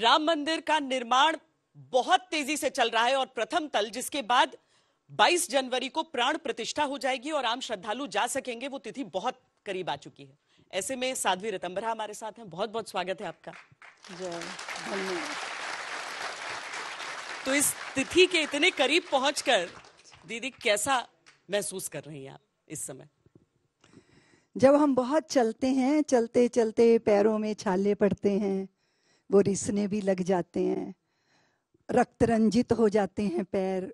राम मंदिर का निर्माण बहुत तेजी से चल रहा है और प्रथम तल जिसके बाद 22 जनवरी को प्राण प्रतिष्ठा हो जाएगी और आम श्रद्धालु जा सकेंगे वो तिथि बहुत करीब आ चुकी है ऐसे में साध्वी रतंबरा हमारे साथ हैं बहुत बहुत स्वागत है आपका जय तो इस तिथि के इतने करीब पहुंचकर दीदी कैसा महसूस कर रही हैं आप इस समय जब हम बहुत चलते हैं चलते चलते पैरों में छाले पड़ते हैं वो रिसने भी लग जाते हैं रक्त रंजित हो जाते हैं पैर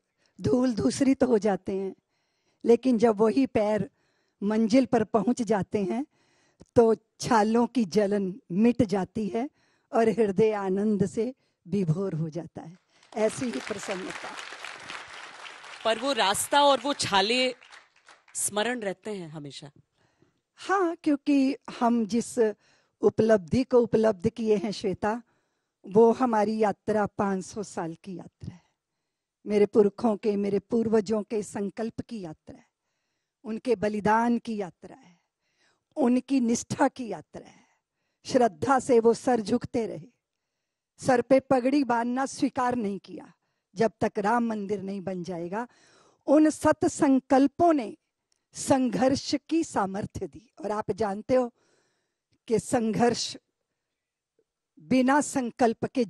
धूल तो हो जाते हैं लेकिन जब वही पैर मंजिल पर पहुंच जाते हैं तो छालों की जलन मिट जाती है और हृदय आनंद से विभोर हो जाता है ऐसी ही प्रसन्नता पर वो रास्ता और वो छाले स्मरण रहते हैं हमेशा हाँ क्योंकि हम जिस उपलब्धि को उपलब्ध किए हैं श्वेता वो हमारी यात्रा 500 साल की यात्रा है मेरे पुरखों के मेरे पूर्वजों के संकल्प की यात्रा है उनके बलिदान की यात्रा है उनकी निष्ठा की यात्रा है श्रद्धा से वो सर झुकते रहे सर पे पगड़ी बांधना स्वीकार नहीं किया जब तक राम मंदिर नहीं बन जाएगा उन सत संकल्पों ने संघर्ष की सामर्थ्य दी और आप जानते हो के संघर्ष बिना संकल्प के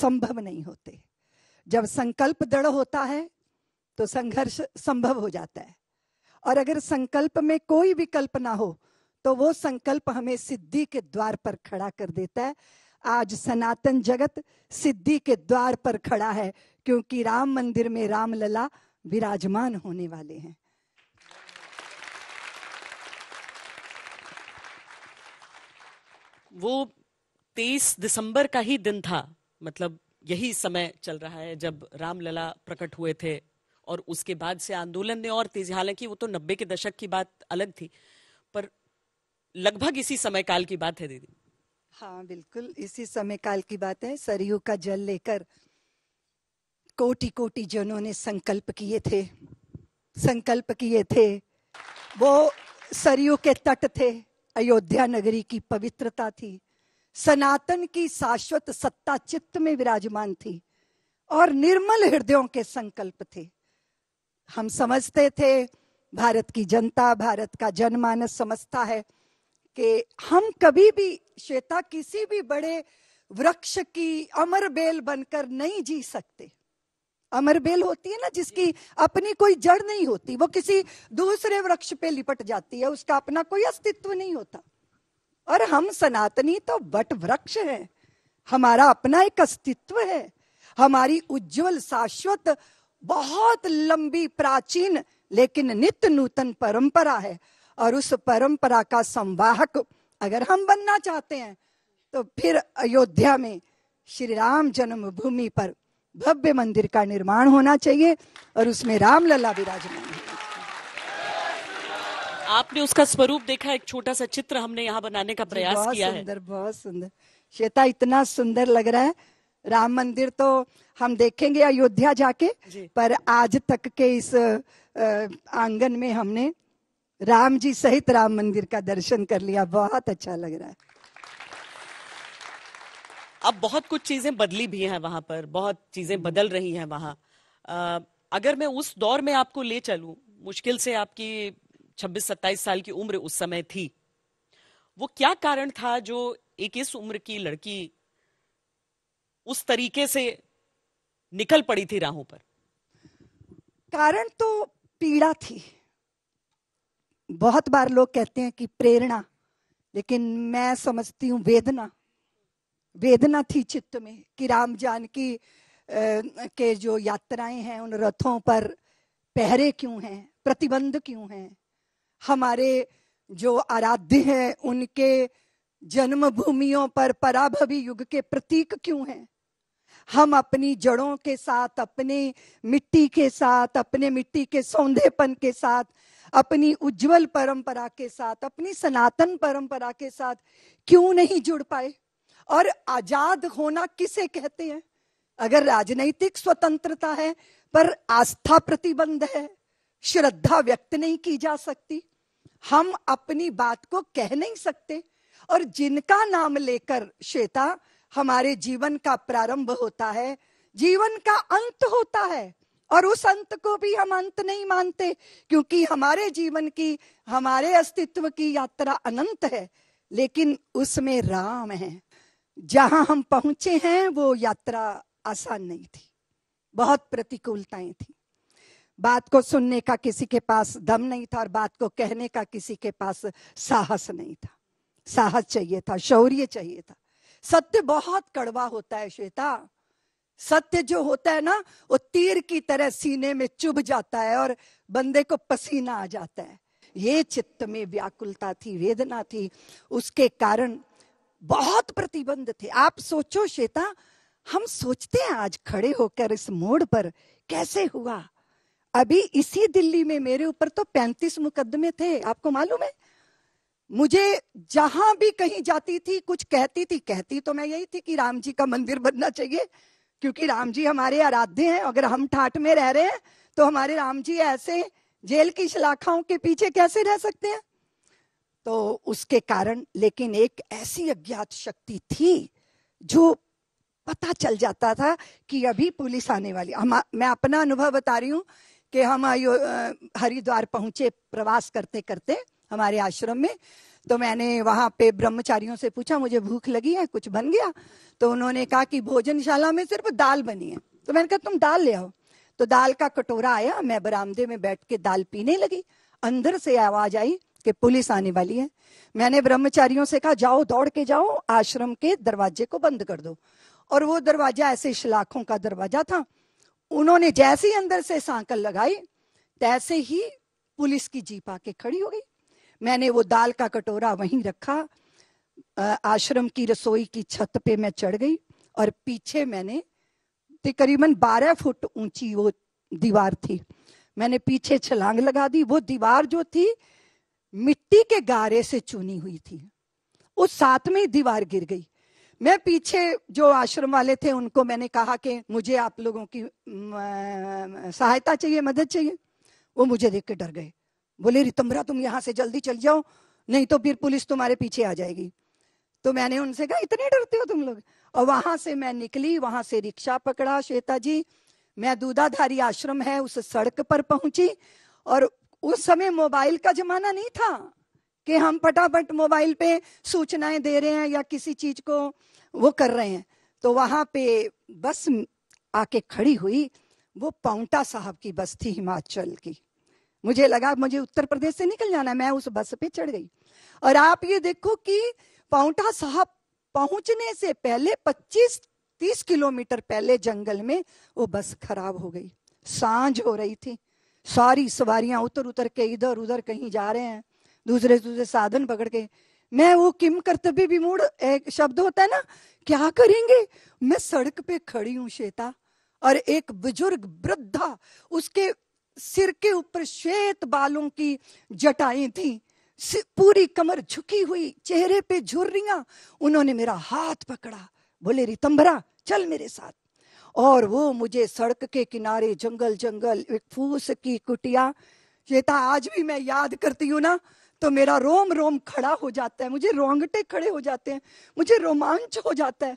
संभव नहीं होते जब संकल्प दृढ़ होता है तो संघर्ष संभव हो जाता है और अगर संकल्प में कोई विकल्प ना हो तो वो संकल्प हमें सिद्धि के द्वार पर खड़ा कर देता है आज सनातन जगत सिद्धि के द्वार पर खड़ा है क्योंकि राम मंदिर में रामलला विराजमान होने वाले हैं वो तेईस दिसंबर का ही दिन था मतलब यही समय चल रहा है जब रामलला प्रकट हुए थे और उसके बाद से आंदोलन ने और तेजी हालांकि वो तो नब्बे के दशक की बात अलग थी पर लगभग इसी समय काल की बात है दीदी हाँ बिल्कुल इसी समय काल की बात है सरयू का जल लेकर कोटि कोटि जनों ने संकल्प किए थे संकल्प किए थे वो सरयू के तट थे अयोध्या नगरी की पवित्रता थी सनातन की शाश्वत सत्ता चित्त में विराजमान थी और निर्मल हृदयों के संकल्प थे हम समझते थे भारत की जनता भारत का जनमानस समझता है कि हम कभी भी श्वेता किसी भी बड़े वृक्ष की अमर बेल बनकर नहीं जी सकते अमर बेल होती है ना जिसकी अपनी कोई जड़ नहीं होती वो किसी दूसरे वृक्ष पे लिपट जाती है उसका अपना कोई अस्तित्व नहीं होता और हम सनातनी तो वट वृक्ष है हमारा अपना एक अस्तित्व है हमारी उज्जवल शाश्वत बहुत लंबी प्राचीन लेकिन नित्य नूतन परंपरा है और उस परंपरा का संवाहक अगर हम बनना चाहते हैं तो फिर अयोध्या में श्री राम जन्मभूमि पर भव्य मंदिर का निर्माण होना चाहिए और उसमें रामलला विराजमान आपने उसका स्वरूप देखा एक छोटा सा चित्र हमने यहाँ बनाने का प्रयास किया है सुंदर बहुत सुंदर श्वेता इतना सुंदर लग रहा है राम मंदिर तो हम देखेंगे अयोध्या जाके पर आज तक के इस आंगन में हमने राम जी सहित राम मंदिर का दर्शन कर लिया बहुत अच्छा लग रहा है अब बहुत कुछ चीजें बदली भी हैं वहां पर बहुत चीजें बदल रही हैं वहां अगर मैं उस दौर में आपको ले चलूं मुश्किल से आपकी 26-27 साल की उम्र उस समय थी वो क्या कारण था जो एक इस उम्र की लड़की उस तरीके से निकल पड़ी थी राहों पर कारण तो पीड़ा थी बहुत बार लोग कहते हैं कि प्रेरणा लेकिन मैं समझती हूँ वेदना वेदना थी चित्त में कि राम जानकी के जो यात्राएं हैं उन रथों पर पहरे क्यों हैं प्रतिबंध क्यों हैं हमारे जो आराध्य हैं उनके जन्मभूमियों पर पराभवी युग के प्रतीक क्यों हैं हम अपनी जड़ों के साथ अपने मिट्टी के साथ अपने मिट्टी के सौंधेपन के साथ अपनी उज्जवल परंपरा के साथ अपनी सनातन परंपरा के साथ क्यों नहीं जुड़ पाए और आजाद होना किसे कहते हैं अगर राजनैतिक स्वतंत्रता है पर आस्था प्रतिबंध है श्रद्धा व्यक्त नहीं की जा सकती हम अपनी बात को कह नहीं सकते और जिनका नाम लेकर श्वेता हमारे जीवन का प्रारंभ होता है जीवन का अंत होता है और उस अंत को भी हम अंत नहीं मानते क्योंकि हमारे जीवन की हमारे अस्तित्व की यात्रा अनंत है लेकिन उसमें राम है जहां हम पहुंचे हैं वो यात्रा आसान नहीं थी बहुत प्रतिकूलताएं थी बात को सुनने का किसी के पास दम नहीं था और बात को कहने का किसी के पास साहस नहीं था साहस चाहिए था शौर्य चाहिए था सत्य बहुत कड़वा होता है श्वेता सत्य जो होता है ना वो तीर की तरह सीने में चुभ जाता है और बंदे को पसीना आ जाता है ये चित्त में व्याकुलता थी वेदना थी उसके कारण बहुत प्रतिबंध थे आप सोचो श्वेता हम सोचते हैं आज खड़े होकर इस मोड़ पर कैसे हुआ अभी इसी दिल्ली में मेरे ऊपर तो पैंतीस मुकदमे थे आपको मालूम है मुझे जहां भी कहीं जाती थी कुछ कहती थी कहती तो मैं यही थी कि राम जी का मंदिर बनना चाहिए क्योंकि राम जी हमारे आराध्य हैं अगर हम ठाट में रह रहे हैं तो हमारे राम जी ऐसे जेल की शलाखाओं के पीछे कैसे रह सकते हैं तो उसके कारण लेकिन एक ऐसी अज्ञात शक्ति थी जो पता चल जाता था कि अभी पुलिस आने वाली हम मैं अपना अनुभव बता रही हूँ कि हम आयो हरिद्वार पहुंचे प्रवास करते करते हमारे आश्रम में तो मैंने वहां पे ब्रह्मचारियों से पूछा मुझे भूख लगी है कुछ बन गया तो उन्होंने कहा कि भोजनशाला में सिर्फ दाल बनी है तो मैंने कहा तुम दाल ले आओ तो दाल का कटोरा आया मैं बरामदे में बैठ के दाल पीने लगी अंदर से आवाज आई कि पुलिस आने वाली है मैंने ब्रह्मचारियों से कहा जाओ दौड़ के जाओ आश्रम के दरवाजे को बंद कर दो और वो दरवाजा ऐसे शलाखों का दरवाजा था उन्होंने जैसे ही अंदर से सांकल लगाई तैसे ही पुलिस की जीप आके खड़ी हो गई मैंने वो दाल का कटोरा वहीं रखा आश्रम की रसोई की छत पे मैं चढ़ गई और पीछे मैंने तकरीबन 12 फुट ऊंची वो दीवार थी मैंने पीछे छलांग लगा दी वो दीवार जो थी मिट्टी के गारे से चुनी हुई थी उस साथ में दीवार गिर गई मैं पीछे जो आश्रम वाले थे उनको मैंने कहा कि मुझे आप लोगों की सहायता चाहिए मदद चाहिए वो मुझे देख के डर गए बोले रितम्बरा तुम यहां से जल्दी चल जाओ नहीं तो फिर पुलिस तुम्हारे पीछे आ जाएगी तो मैंने उनसे कहा इतने डरते हो तुम लोग और वहां से मैं निकली वहां से रिक्शा पकड़ा श्वेता जी मैं दूधाधारी आश्रम है उस सड़क पर पहुंची और उस समय मोबाइल का जमाना नहीं था कि हम फटाफट मोबाइल पे सूचनाएं दे रहे हैं या किसी चीज को वो कर रहे हैं तो वहां पे बस आके खड़ी हुई वो पाउंटा साहब की बस थी हिमाचल की मुझे लगा मुझे उत्तर प्रदेश से निकल जाना मैं उस बस पे चढ़ गई और आप ये देखो कि पाउंटा साहब पहुंचने से पहले 25 30 किलोमीटर पहले जंगल में वो बस खराब हो गई सांझ हो रही थी सारी सवारियां उतर उतर के इधर उधर कहीं जा रहे हैं दूसरे दूसरे साधन पकड़ के मैं वो किम कर्तव्य भी मूड एक शब्द होता है ना क्या करेंगे मैं सड़क पे खड़ी हूं श्वेता और एक बुजुर्ग वृद्धा उसके सिर के ऊपर श्वेत बालों की जटाएं थी पूरी कमर झुकी हुई चेहरे पे झुर्रियां उन्होंने मेरा हाथ पकड़ा बोले रितंबरा चल मेरे साथ और वो मुझे सड़क के किनारे जंगल जंगल एक फूस की कुटिया ये था आज भी मैं याद करती हूँ ना तो मेरा रोम रोम खड़ा हो जाता है मुझे रोंगटे खड़े हो जाते हैं मुझे रोमांच हो जाता है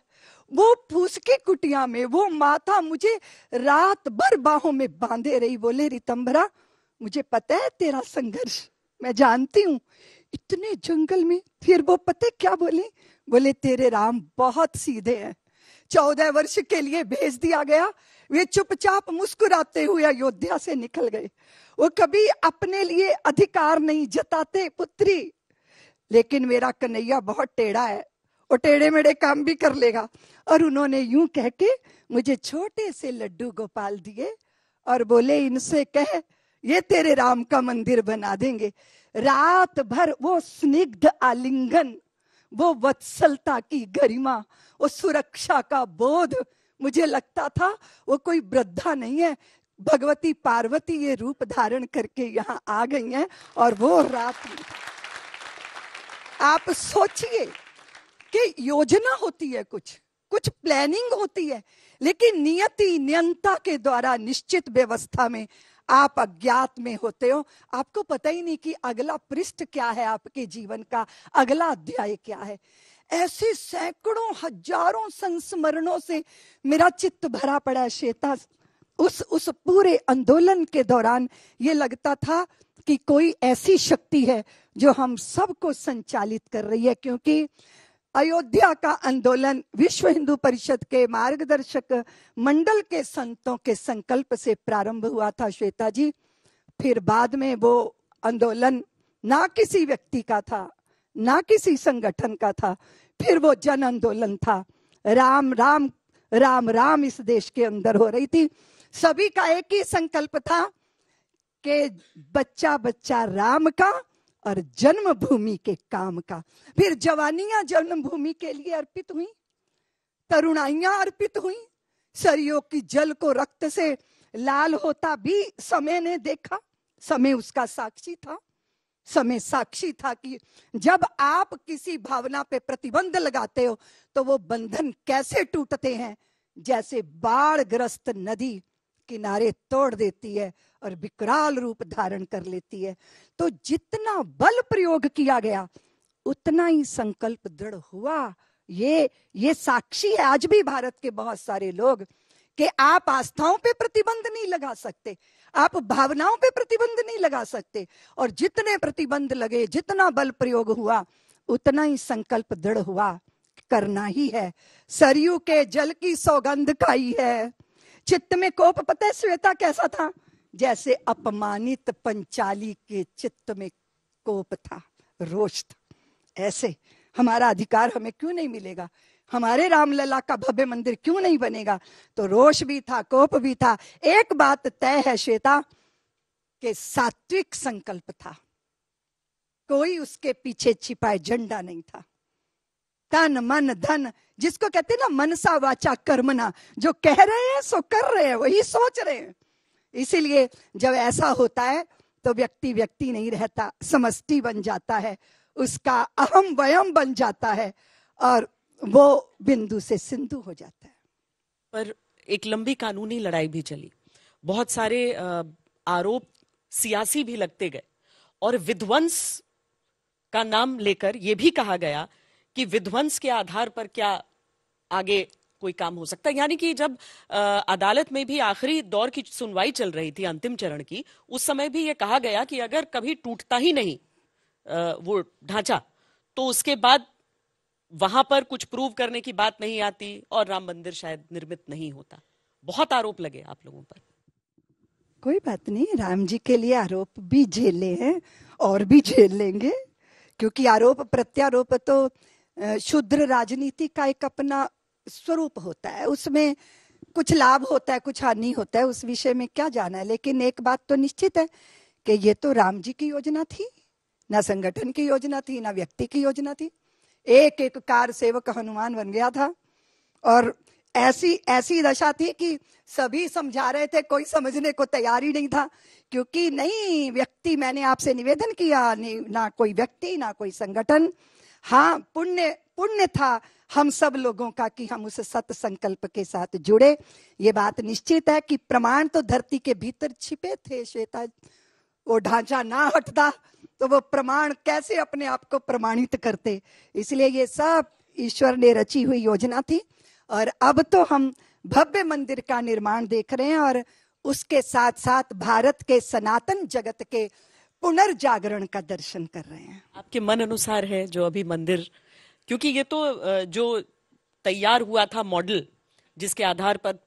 वो फूस की कुटिया में वो माता मुझे रात भर बाहों में बांधे रही बोले रितंबरा मुझे पता है तेरा संघर्ष मैं जानती हूँ इतने जंगल में फिर वो पता क्या बोले बोले तेरे राम बहुत सीधे हैं चौदह वर्ष के लिए भेज दिया गया वे चुपचाप मुस्कुराते हुए अयोध्या से निकल गए वो कभी अपने लिए अधिकार नहीं जताते पुत्री लेकिन मेरा कन्हैया बहुत टेढ़ा है वो टेढ़े मेढ़े काम भी कर लेगा और उन्होंने यूं कह के मुझे छोटे से लड्डू गोपाल दिए और बोले इनसे कह ये तेरे राम का मंदिर बना देंगे रात भर वो स्निग्ध आलिंगन वो वत्सलता की गरिमा वो सुरक्षा का बोध मुझे लगता था वो कोई वृद्धा नहीं है भगवती पार्वती ये रूप धारण करके यहाँ आ गई हैं और वो रात में आप सोचिए कि योजना होती है कुछ कुछ प्लानिंग होती है लेकिन नियति नियंता के द्वारा निश्चित व्यवस्था में आप अज्ञात में होते हो आपको पता ही नहीं कि अगला पृष्ठ क्या है आपके जीवन का अगला अध्याय क्या है ऐसे सैकड़ों हजारों संस्मरणों से मेरा चित्त भरा पड़ा श्वेता उस उस पूरे आंदोलन के दौरान ये लगता था कि कोई ऐसी शक्ति है जो हम सबको संचालित कर रही है क्योंकि अयोध्या का आंदोलन विश्व हिंदू परिषद के मार्गदर्शक मंडल के संतों के संकल्प से प्रारंभ हुआ था श्वेता जी फिर बाद में वो आंदोलन ना किसी व्यक्ति का था ना किसी संगठन का था फिर वो जन आंदोलन था राम राम राम राम इस देश के अंदर हो रही थी सभी का एक ही संकल्प था कि बच्चा बच्चा राम का और जन्मभूमि के काम का फिर जवानियां जन्मभूमि के लिए अर्पित हुई तरुणाइया अर्पित हुई सरयों की जल को रक्त से लाल होता भी समय ने देखा समय उसका साक्षी था समय साक्षी था कि जब आप किसी भावना पे प्रतिबंध लगाते हो तो वो बंधन कैसे टूटते हैं जैसे बाढ़ग्रस्त नदी किनारे तोड़ देती है और विकराल रूप धारण कर लेती है तो जितना बल प्रयोग किया गया उतना ही संकल्प दृढ़ हुआ ये ये साक्षी है आज भी भारत के बहुत सारे लोग कि आप आस्थाओं पे प्रतिबंध नहीं लगा सकते आप भावनाओं पे प्रतिबंध नहीं लगा सकते और जितने प्रतिबंध लगे जितना बल प्रयोग हुआ उतना ही संकल्प दृढ़ हुआ करना ही है सरयू के जल की सौगंध खाई है चित्त में कोप पता है श्वेता कैसा था जैसे अपमानित पंचाली के चित्त में कोप था रोष था ऐसे हमारा अधिकार हमें क्यों नहीं मिलेगा हमारे रामलला का भव्य मंदिर क्यों नहीं बनेगा तो रोष भी था कोप भी था एक बात तय है श्वेता के सात्विक संकल्प था कोई उसके पीछे छिपा एजेंडा नहीं था तन मन धन जिसको कहते हैं ना मनसा वाचा कर्मना जो कह रहे हैं सो कर रहे हैं वही सोच रहे हैं इसीलिए जब ऐसा होता है तो व्यक्ति व्यक्ति नहीं रहता समष्टि बन जाता है उसका अहम वयम बन जाता है और वो बिंदु से सिंधु हो जाता है पर एक लंबी कानूनी लड़ाई भी चली बहुत सारे आरोप सियासी भी लगते गए और विध्वंस का नाम लेकर यह भी कहा गया कि विध्वंस के आधार पर क्या आगे कोई काम हो सकता है यानी कि जब आ, अदालत में भी आखिरी दौर की सुनवाई चल रही थी अंतिम चरण की उस समय भी ये कहा गया कि अगर कभी टूटता ही नहीं आ, वो ढांचा तो उसके बाद वहां पर कुछ प्रूव करने की बात नहीं आती और राम मंदिर शायद निर्मित नहीं होता बहुत आरोप लगे आप लोगों पर कोई बात नहीं राम जी के लिए आरोप भी झेले हैं और भी झेल लेंगे क्योंकि आरोप प्रत्यारोप तो शुद्र राजनीति का एक अपना स्वरूप होता है उसमें कुछ लाभ होता है कुछ हानि होता है उस विषय में क्या जाना है लेकिन एक बात तो निश्चित है कि ये तो राम जी की योजना थी ना संगठन की योजना थी ना व्यक्ति की योजना थी एक एक कार सेवक हनुमान बन गया था और ऐसी ऐसी दशा थी कि सभी समझा रहे थे कोई समझने को तैयार ही नहीं था क्योंकि नहीं व्यक्ति मैंने आपसे निवेदन किया ना कोई व्यक्ति ना कोई संगठन हाँ पुण्य पुण्य था हम सब लोगों का कि हम उस सत संकल्प के साथ जुड़े ये बात निश्चित है कि प्रमाण तो धरती के भीतर छिपे थे श्वेता वो ढांचा ना हटता तो वो प्रमाण कैसे अपने आप को प्रमाणित करते इसलिए ये सब ईश्वर ने रची हुई योजना थी और अब तो हम भव्य मंदिर का निर्माण देख रहे हैं और उसके साथ साथ भारत के सनातन जगत के पुनर्जागरण का दर्शन कर रहे हैं आपके मन अनुसार है जो अभी मंदिर क्योंकि ये तो जो तैयार हुआ था मॉडल जिसके आधार पर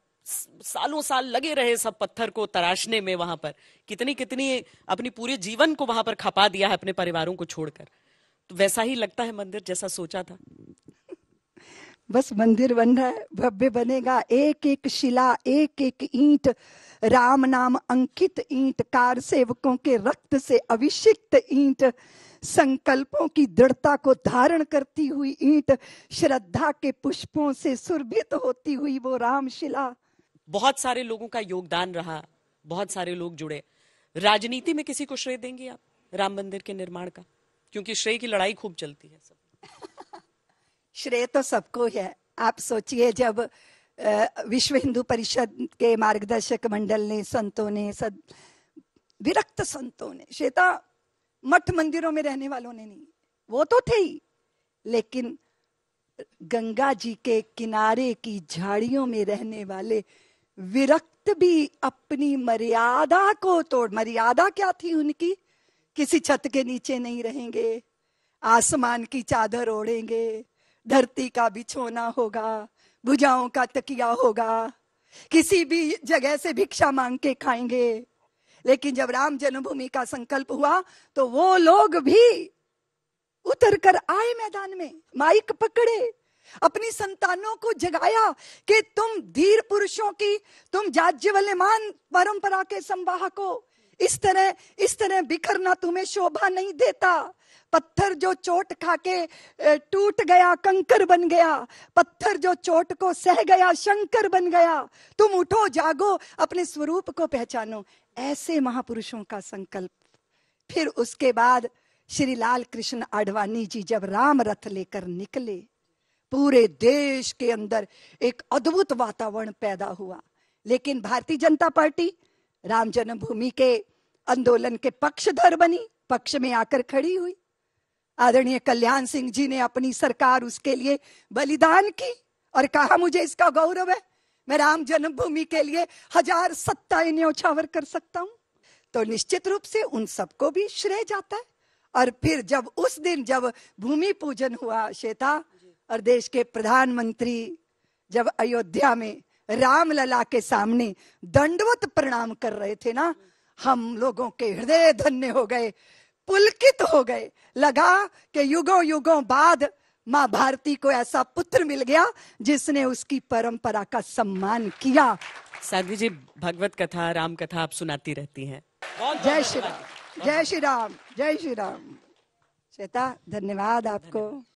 सालों साल लगे रहे सब पत्थर को तराशने में वहां पर कितनी कितनी अपनी पूरे जीवन को वहां पर खपा दिया है अपने परिवारों को छोड़कर तो वैसा ही लगता है मंदिर जैसा सोचा था बस मंदिर बन रहा है भव्य बनेगा एक एक शिला एक एक ईंट राम नाम अंकित ईंट कार सेवकों के रक्त से अभिषिक्त ईंट संकल्पों की दृढ़ता को धारण करती हुई ईंट श्रद्धा के पुष्पों से सुरभित होती हुई वो रामशिला बहुत सारे लोगों का योगदान रहा बहुत सारे लोग जुड़े राजनीति में किसी को श्रेय देंगे आप राम मंदिर के निर्माण का क्योंकि श्रेय की लड़ाई खूब चलती है सब श्रेय तो सबको है आप सोचिए जब विश्व हिंदू परिषद के मार्गदर्शक मंडल ने संतों ने सद विरक्त संतों ने श्वेता मठ मंदिरों में रहने वालों ने नहीं वो तो थे ही लेकिन गंगा जी के किनारे की झाड़ियों में रहने वाले विरक्त भी अपनी मर्यादा को तोड़ मर्यादा क्या थी उनकी किसी छत के नीचे नहीं रहेंगे आसमान की चादर ओढ़ेंगे धरती का बिछोना होगा भुजाओं का तकिया होगा किसी भी जगह से भिक्षा मांग के खाएंगे लेकिन जब राम जन्मभूमि का संकल्प हुआ तो वो लोग भी उतर कर आए मैदान में माइक पकड़े अपनी संतानों को जगाया कि तुम धीर पुरुषों की तुम जाज्यवल्यमान परंपरा के संवाहको इस तरह इस तरह बिखरना तुम्हें शोभा नहीं देता पत्थर जो चोट खा के टूट गया कंकर बन गया पत्थर जो चोट को सह गया शंकर बन गया तुम उठो जागो अपने स्वरूप को पहचानो ऐसे महापुरुषों का संकल्प फिर उसके बाद श्री लाल कृष्ण आडवाणी जी जब राम रथ लेकर निकले पूरे देश के अंदर एक अद्भुत वातावरण पैदा हुआ लेकिन भारतीय जनता पार्टी राम जन्मभूमि के आंदोलन के पक्षधर बनी पक्ष में आकर खड़ी हुई आदरणीय कल्याण सिंह जी ने अपनी सरकार उसके लिए बलिदान की और कहा मुझे इसका गौरव है मैं राम जन्मभूमि के लिए हजार सत्ता इन्हें उछावर कर सकता हूँ तो निश्चित रूप से उन सबको भी श्रेय जाता है और फिर जब उस दिन जब भूमि पूजन हुआ श्वेता और देश के प्रधानमंत्री जब अयोध्या में रामलला के सामने दंडवत प्रणाम कर रहे थे ना हम लोगों के हृदय धन्य हो गए पुलकित हो गए लगा कि युगों युगों बाद मां भारती को ऐसा पुत्र मिल गया जिसने उसकी परंपरा का सम्मान किया साधु जी भगवत कथा राम कथा आप सुनाती रहती हैं जय श्री राम जय श्री राम जय श्री राम श्वेता धन्यवाद आपको